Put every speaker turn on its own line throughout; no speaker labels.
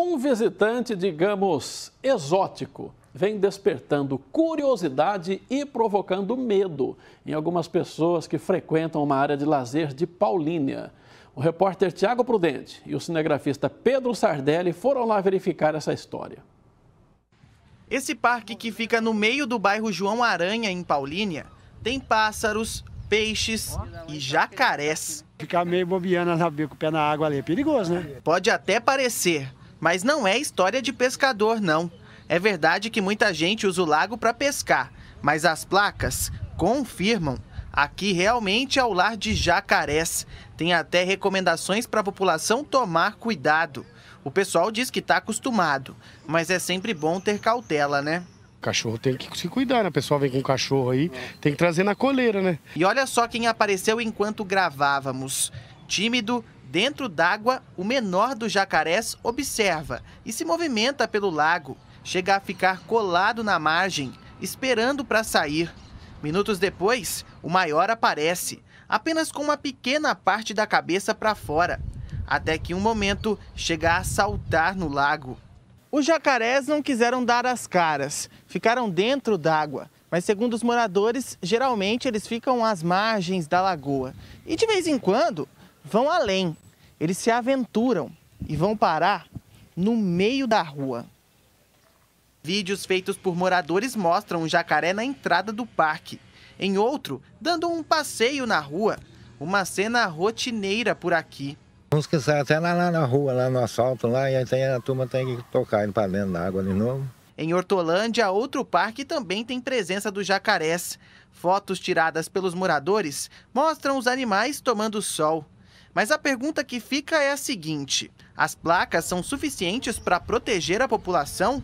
Um visitante, digamos, exótico, vem despertando curiosidade e provocando medo em algumas pessoas que frequentam uma área de lazer de Paulínia. O repórter Tiago Prudente e o cinegrafista Pedro Sardelli foram lá verificar essa história.
Esse parque que fica no meio do bairro João Aranha, em Paulínia, tem pássaros, peixes e jacarés. Ficar meio bobeando, com o pé na água ali é perigoso, né? Pode até parecer, mas não é história de pescador, não. É verdade que muita gente usa o lago para pescar, mas as placas confirmam. Aqui realmente é o lar de jacarés. Tem até recomendações para a população tomar cuidado. O pessoal diz que está acostumado, mas é sempre bom ter cautela, né? Cachorro tem que se cuidar, né? O pessoal vem com o cachorro aí, tem que trazer na coleira, né? E olha só quem apareceu enquanto gravávamos. Tímido, Dentro d'água, o menor dos jacarés observa e se movimenta pelo lago. Chega a ficar colado na margem, esperando para sair. Minutos depois, o maior aparece, apenas com uma pequena parte da cabeça para fora, até que um momento chega a saltar no lago. Os jacarés não quiseram dar as caras, ficaram dentro d'água, mas segundo os moradores, geralmente eles ficam às margens da lagoa. E de vez em quando, vão além, eles se aventuram e vão parar no meio da rua. Vídeos feitos por moradores mostram um jacaré na entrada do parque, em outro, dando um passeio na rua. Uma cena rotineira por aqui. Uns que saem até lá, na rua, lá no asfalto, lá, e aí tem, a turma tem que tocar indo para dentro da água de novo. Em Hortolândia, outro parque também tem presença do jacarés. Fotos tiradas pelos moradores mostram os animais tomando sol. Mas a pergunta que fica é a seguinte: as placas são suficientes para proteger a população?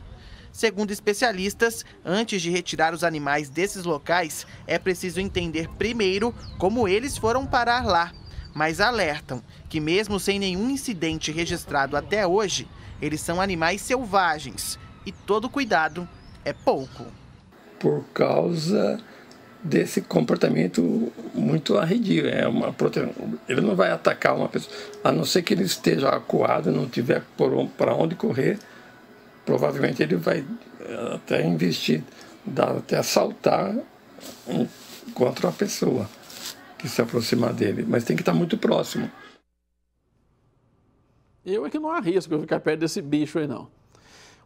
Segundo especialistas, antes de retirar os animais desses locais, é preciso entender primeiro como eles foram parar lá. Mas alertam que, mesmo sem nenhum incidente registrado até hoje, eles são animais selvagens e todo cuidado é pouco.
Por causa desse comportamento muito arredio. É uma Ele não vai atacar uma pessoa, a não ser que ele esteja acuado, não tiver para onde correr. Provavelmente ele vai eh, até investir, dar, até assaltar contra a pessoa que se aproxima dele. Mas tem que estar muito próximo.
Eu é que não arrisco eu ficar perto desse bicho aí, não.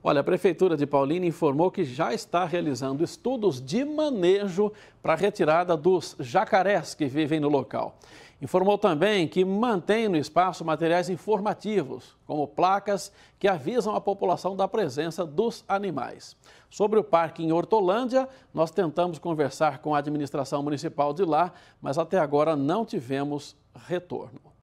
Olha, a Prefeitura de Paulínia informou que já está realizando estudos de manejo para a retirada dos jacarés que vivem no local. Informou também que mantém no espaço materiais informativos, como placas que avisam a população da presença dos animais. Sobre o parque em Hortolândia, nós tentamos conversar com a administração municipal de lá, mas até agora não tivemos retorno.